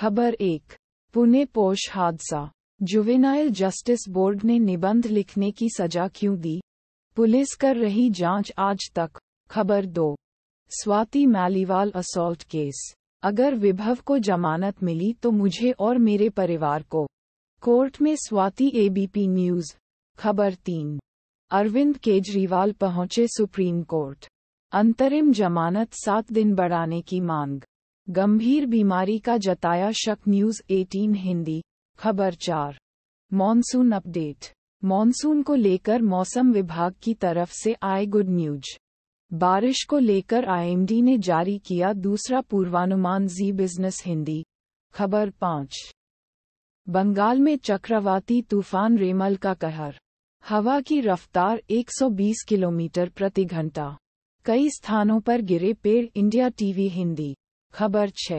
खबर एक पुणे पोष हादसा जुवेनाइल जस्टिस बोर्ड ने निबंध लिखने की सजा क्यों दी पुलिस कर रही जांच आज तक खबर दो स्वाति मालीवाल असॉल्ट केस अगर विभव को जमानत मिली तो मुझे और मेरे परिवार को कोर्ट में स्वाति एबीपी न्यूज खबर तीन अरविंद केजरीवाल पहुंचे सुप्रीम कोर्ट अंतरिम जमानत सात दिन बढ़ाने की मांग गंभीर बीमारी का जताया शक न्यूज 18 हिंदी खबर चार मॉनसून अपडेट मॉनसून को लेकर मौसम विभाग की तरफ से आए गुड न्यूज बारिश को लेकर आईएमडी ने जारी किया दूसरा पूर्वानुमान जी बिजनेस हिंदी खबर पाँच बंगाल में चक्रवाती तूफान रेमल का कहर हवा की रफ्तार 120 किलोमीटर प्रति घंटा कई स्थानों पर गिरे पेड़ इंडिया टीवी हिंदी खबर 6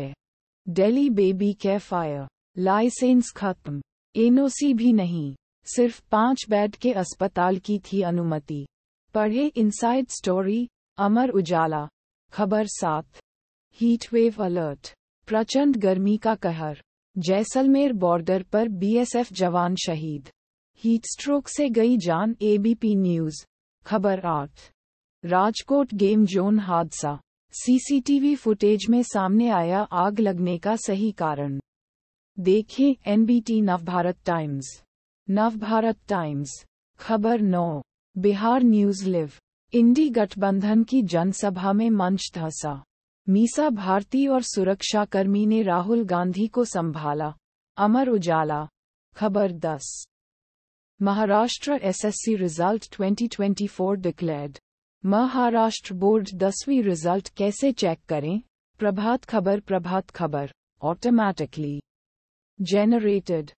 डेली बेबी फायर लाइसेंस खत्म एनओसी भी नहीं सिर्फ पांच बेड के अस्पताल की थी अनुमति पढ़े इनसाइड स्टोरी अमर उजाला खबर सात हीटवेव अलर्ट प्रचंड गर्मी का कहर जैसलमेर बॉर्डर पर बीएसएफ जवान शहीद हीट स्ट्रोक से गई जान एबीपी न्यूज खबर आठ राजकोट गेम जोन हादसा सीसीटीवी फुटेज में सामने आया आग लगने का सही कारण देखें NBT Navbharat Times Navbharat Times खबर नौ बिहार न्यूज लिव इंडी गठबंधन की जनसभा में मंच धंसा मीसा भारती और सुरक्षाकर्मी ने राहुल गांधी को संभाला अमर उजाला खबर 10 Maharashtra SSC result 2024 declared. Maharashtra board दसवीं रिजल्ट कैसे चेक करें प्रभात खबर प्रभात खबर ऑटोमैटिकली जेनरेटेड